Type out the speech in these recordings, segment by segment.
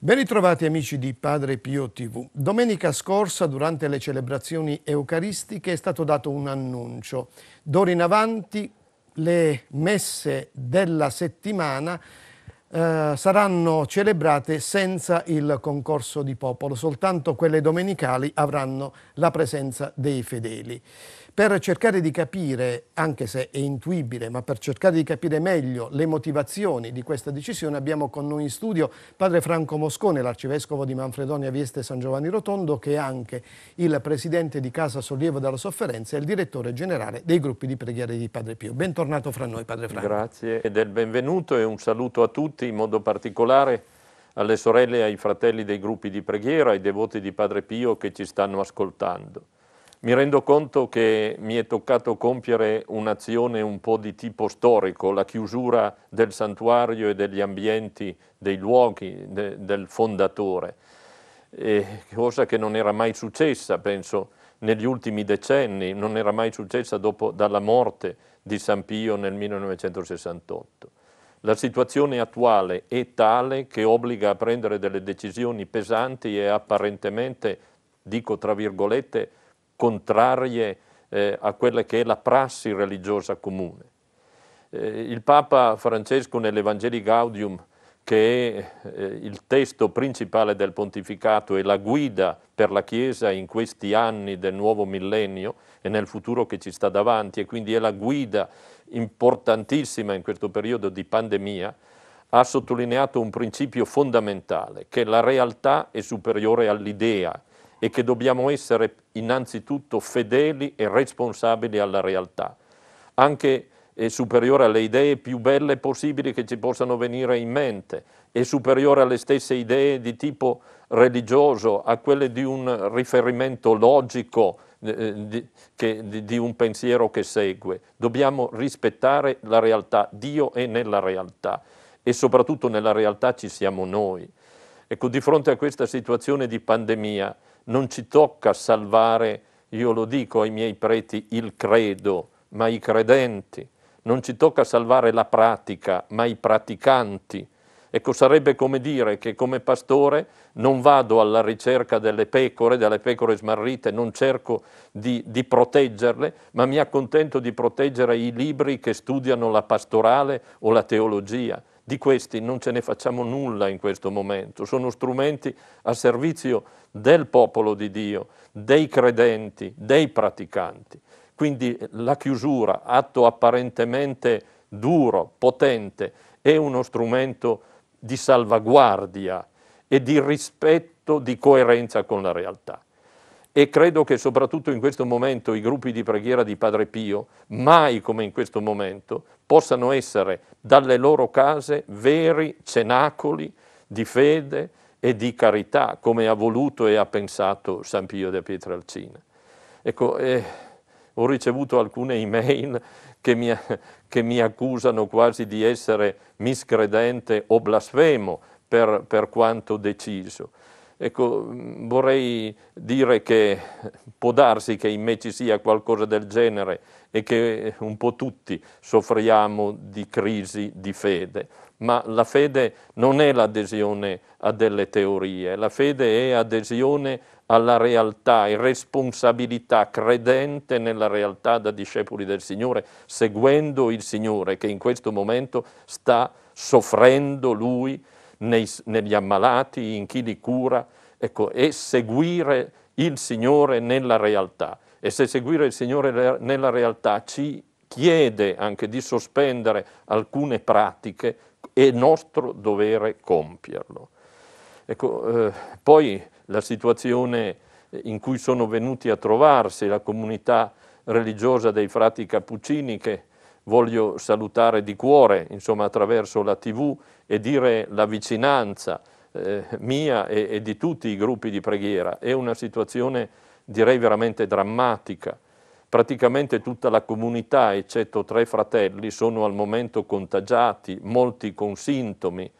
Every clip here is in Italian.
Ben ritrovati amici di Padre Pio TV. Domenica scorsa, durante le celebrazioni eucaristiche, è stato dato un annuncio. D'ora in avanti le messe della settimana eh, saranno celebrate senza il concorso di popolo, soltanto quelle domenicali avranno la presenza dei fedeli. Per cercare di capire, anche se è intuibile, ma per cercare di capire meglio le motivazioni di questa decisione abbiamo con noi in studio padre Franco Moscone, l'arcivescovo di Manfredonia Vieste San Giovanni Rotondo, che è anche il presidente di Casa Sollievo dalla Sofferenza e il direttore generale dei gruppi di preghiere di Padre Pio. Bentornato fra noi padre Franco. Grazie ed è il benvenuto e un saluto a tutti tutti, in modo particolare alle sorelle e ai fratelli dei gruppi di preghiera, ai devoti di Padre Pio che ci stanno ascoltando. Mi rendo conto che mi è toccato compiere un'azione un po' di tipo storico, la chiusura del santuario e degli ambienti, dei luoghi de, del fondatore, e cosa che non era mai successa, penso, negli ultimi decenni, non era mai successa dopo, dalla morte di San Pio nel 1968. La situazione attuale è tale che obbliga a prendere delle decisioni pesanti e apparentemente, dico tra virgolette, contrarie eh, a quella che è la prassi religiosa comune. Eh, il Papa Francesco nell'Evangelii Gaudium che è eh, il testo principale del pontificato e la guida per la Chiesa in questi anni del nuovo millennio e nel futuro che ci sta davanti e quindi è la guida importantissima in questo periodo di pandemia, ha sottolineato un principio fondamentale, che la realtà è superiore all'idea e che dobbiamo essere innanzitutto fedeli e responsabili alla realtà, anche è eh, superiore alle idee più belle possibili che ci possano venire in mente, è superiore alle stesse idee di tipo religioso, a quelle di un riferimento logico, eh, eh, di, che, di, di un pensiero che segue. Dobbiamo rispettare la realtà, Dio è nella realtà e soprattutto nella realtà ci siamo noi. Ecco, di fronte a questa situazione di pandemia non ci tocca salvare, io lo dico ai miei preti, il credo, ma i credenti. Non ci tocca salvare la pratica, ma i praticanti Ecco, sarebbe come dire che come pastore non vado alla ricerca delle pecore, delle pecore smarrite, non cerco di, di, proteggerle, ma mi accontento di proteggere i libri che studiano la pastorale o la teologia. Di questi non ce ne facciamo nulla in questo momento, sono strumenti a servizio del popolo di Dio, dei credenti, dei praticanti. Quindi la chiusura, atto apparentemente duro, potente, è uno strumento di salvaguardia e di rispetto di coerenza con la realtà. E credo che soprattutto in questo momento i gruppi di preghiera di Padre Pio, mai come in questo momento, possano essere dalle loro case veri cenacoli di fede e di carità, come ha voluto e ha pensato San Pio da Pietralcina. Ecco, eh, ho ricevuto alcune email che mi, che mi accusano quasi di essere miscredente o blasfemo per, per quanto deciso. Ecco, vorrei dire che può darsi che in me ci sia qualcosa del genere e che un po' tutti soffriamo di crisi di fede ma la fede non è l'adesione a delle teorie, la fede è adesione alla realtà e responsabilità credente nella realtà da discepoli del Signore, seguendo il Signore che in questo momento sta soffrendo Lui nei, negli ammalati, in chi li cura, ecco, e seguire il Signore nella realtà. E se seguire il Signore nella realtà ci chiede anche di sospendere alcune pratiche è nostro dovere compierlo. Ecco, eh, poi la situazione in cui sono venuti a trovarsi la comunità religiosa dei frati cappuccini che voglio salutare di cuore, insomma attraverso la tv e dire la vicinanza eh, mia e, e di tutti i gruppi di preghiera, è una situazione direi veramente drammatica Praticamente tutta la comunità, eccetto tre fratelli, sono al momento contagiati, molti con sintomi.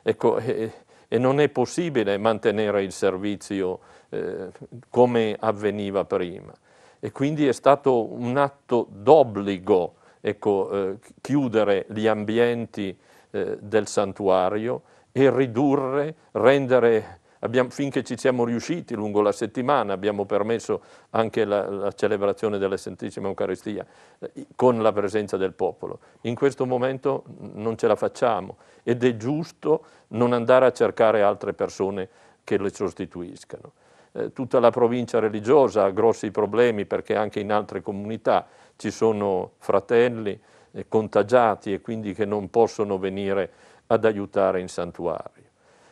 Ecco, e, e, non è possibile mantenere il servizio eh, come avveniva prima. E quindi è stato un atto d'obbligo ecco, eh, chiudere gli ambienti eh, del santuario e ridurre, rendere Abbiamo, finché ci siamo riusciti lungo la settimana, abbiamo permesso anche la, la celebrazione della Santissima Eucaristia eh, con la presenza del popolo. In questo momento non ce la facciamo ed è giusto non andare a cercare altre persone che le sostituiscano. Eh, tutta la provincia religiosa ha grossi problemi perché anche in altre comunità ci sono fratelli eh, contagiati e quindi che non possono venire ad aiutare in santuario.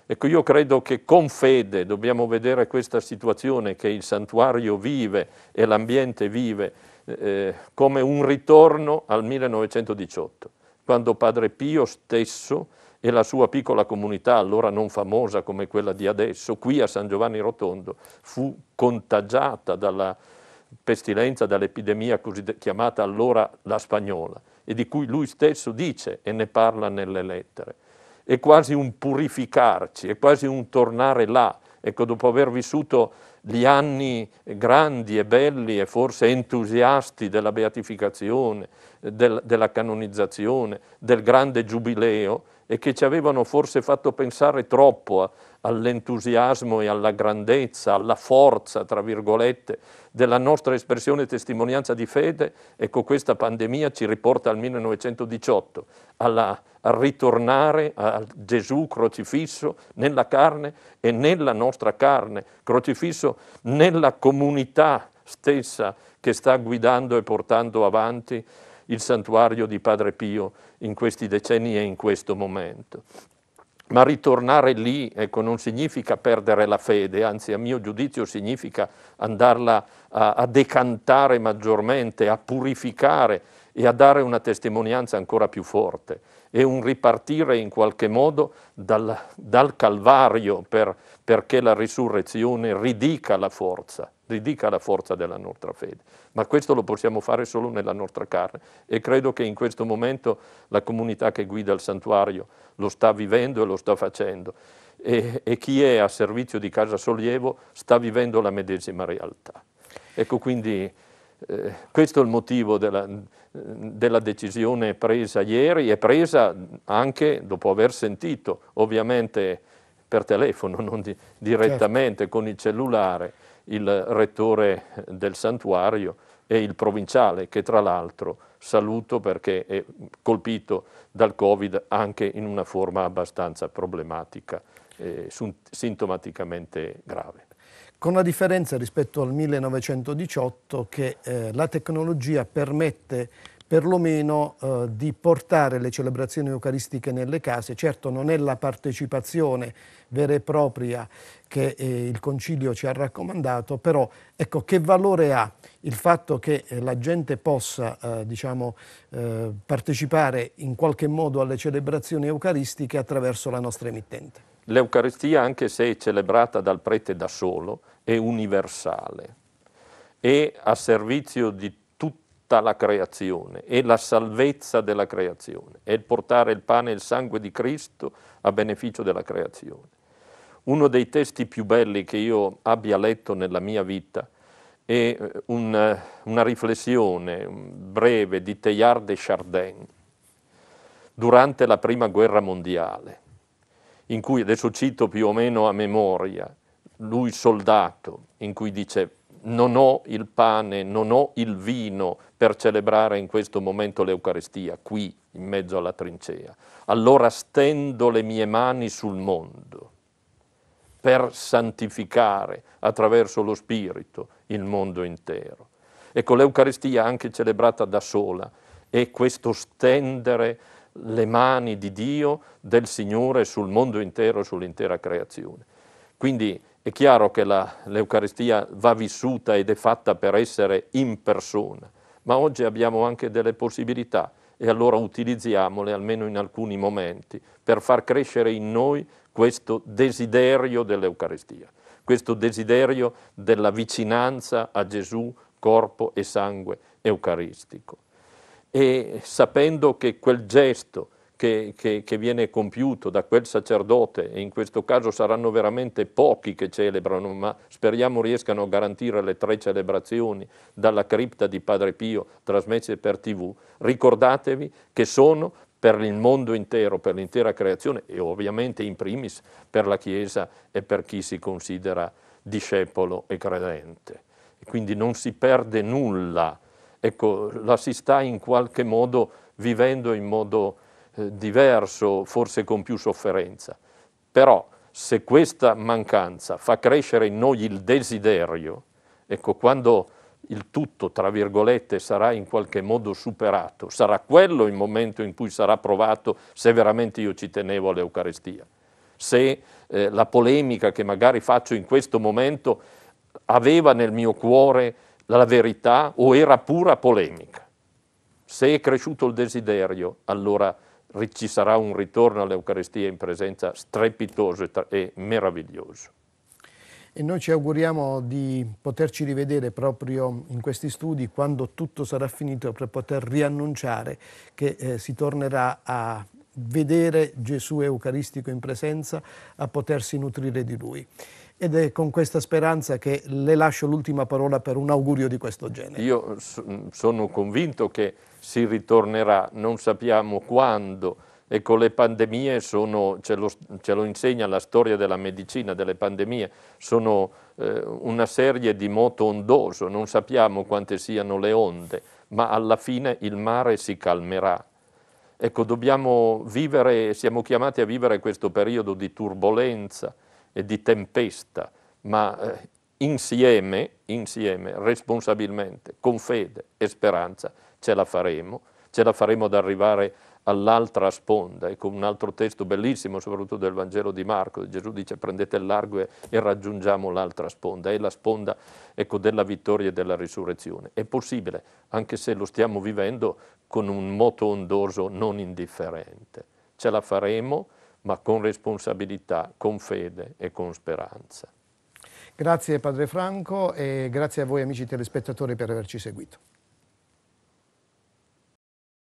Ecco, io credo che con fede dobbiamo vedere questa situazione che il santuario vive e l'ambiente vive eh, come un ritorno al 1918, quando Padre Pio stesso e la sua piccola comunità, allora non famosa come quella di adesso, qui a San Giovanni Rotondo, fu contagiata dalla pestilenza, dall'epidemia chiamata allora la spagnola, e di cui lui stesso dice e ne parla nelle lettere è quasi un purificarci, è quasi un tornare là. Ecco, dopo aver vissuto gli anni grandi e belli e forse entusiasti della beatificazione, del, della canonizzazione, del grande giubileo, e che ci avevano forse fatto pensare troppo eh, all'entusiasmo e alla grandezza, alla forza, tra virgolette, della nostra espressione e testimonianza di fede, ecco questa pandemia ci riporta al 1918, alla, a ritornare a Gesù crocifisso nella carne e nella nostra carne, crocifisso nella comunità stessa che sta guidando e portando avanti il santuario di Padre Pio in questi decenni e in questo momento. Ma ritornare lì ecco, non significa perdere la fede, anzi a mio giudizio significa andarla a, a decantare maggiormente, a purificare e a dare una testimonianza ancora più forte È un ripartire in qualche modo dal, dal Calvario per, perché la risurrezione ridica la forza ridica la forza della nostra fede, ma questo lo possiamo fare solo nella nostra carne e credo che in questo momento la comunità che guida il santuario lo sta vivendo e lo sta facendo e, e chi è a servizio di Casa Sollievo sta vivendo la medesima realtà. Ecco quindi eh, questo è il motivo della, della decisione presa ieri e presa anche dopo aver sentito ovviamente per telefono, non di, direttamente certo. con il cellulare il rettore del santuario e il provinciale, che tra l'altro saluto perché è colpito dal Covid anche in una forma abbastanza problematica, eh, sintomaticamente grave. Con la differenza rispetto al 1918 che eh, la tecnologia permette perlomeno eh, di portare le celebrazioni eucaristiche nelle case. Certo non è la partecipazione vera e propria che eh, il Concilio ci ha raccomandato, però ecco, che valore ha il fatto che eh, la gente possa eh, diciamo, eh, partecipare in qualche modo alle celebrazioni eucaristiche attraverso la nostra emittente? L'Eucaristia, anche se è celebrata dal prete da solo, è universale, è a servizio di tutti tutta la creazione, e la salvezza della creazione, è il portare il pane e il sangue di Cristo a beneficio della creazione. Uno dei testi più belli che io abbia letto nella mia vita è eh, una, eh, una riflessione mm, breve di Teilhard de Chardin durante la Prima Guerra Mondiale, in cui, adesso cito più o meno a memoria, lui soldato, in cui dice non ho il pane, non ho il vino per celebrare in questo momento l'Eucaristia, qui in mezzo alla trincea, allora stendo le mie mani sul mondo per santificare attraverso lo Spirito il mondo intero. Ecco, l'Eucaristia anche celebrata da sola è questo stendere le mani di Dio, del Signore sul mondo intero, sull'intera creazione. Quindi è chiaro che la, l'Eucaristia va vissuta ed è fatta per essere in persona, ma oggi abbiamo anche delle possibilità e allora utilizziamole almeno in alcuni momenti per far crescere in noi questo desiderio dell'Eucaristia, questo desiderio della vicinanza a Gesù, corpo e sangue eucaristico. E sapendo che quel gesto che, che, che, viene compiuto da quel sacerdote, e in questo caso saranno veramente pochi che celebrano, ma speriamo riescano a garantire le tre celebrazioni dalla cripta di Padre Pio trasmesse per tv, ricordatevi che sono per il mondo intero, per l'intera creazione e ovviamente in primis per la Chiesa e per chi si considera discepolo e credente. E quindi non si perde nulla, ecco, la si sta in qualche modo vivendo in modo eh, diverso, forse con più sofferenza. Però se questa mancanza fa crescere in noi il desiderio, ecco quando il tutto, tra virgolette, sarà in qualche modo superato, sarà quello il momento in cui sarà provato se veramente io ci tenevo all'Eucaristia. Se eh, la polemica che magari faccio in questo momento aveva nel mio cuore la verità o era pura polemica. Se è cresciuto il desiderio, allora ci sarà un ritorno all'Eucaristia in presenza strepitoso e meraviglioso. E noi ci auguriamo di poterci rivedere proprio in questi studi quando tutto sarà finito per poter riannunciare che eh, si tornerà a vedere Gesù Eucaristico in presenza, a potersi nutrire di Lui. Ed è con questa speranza che le lascio l'ultima parola per un augurio di questo genere. Io sono convinto che si ritornerà, non sappiamo quando. Ecco, le pandemie sono, ce lo, ce lo insegna la storia della medicina, delle pandemie, sono eh, una serie di moto ondoso, non sappiamo quante siano le onde, ma alla fine il mare si calmerà. Ecco, dobbiamo vivere, siamo chiamati a vivere questo periodo di turbolenza e di tempesta, ma eh, insieme, insieme, responsabilmente, con fede e speranza, ce la faremo, ce la faremo ad arrivare all'altra sponda e con un altro testo bellissimo, soprattutto del Vangelo di Marco, Gesù dice prendete il largo e, e raggiungiamo l'altra sponda, è la sponda ecco, della vittoria e della risurrezione. È possibile, anche se lo stiamo vivendo con un moto ondoso non indifferente. Ce la faremo, ma con responsabilità, con fede e con speranza. Grazie Padre Franco e grazie a voi amici telespettatori per averci seguito.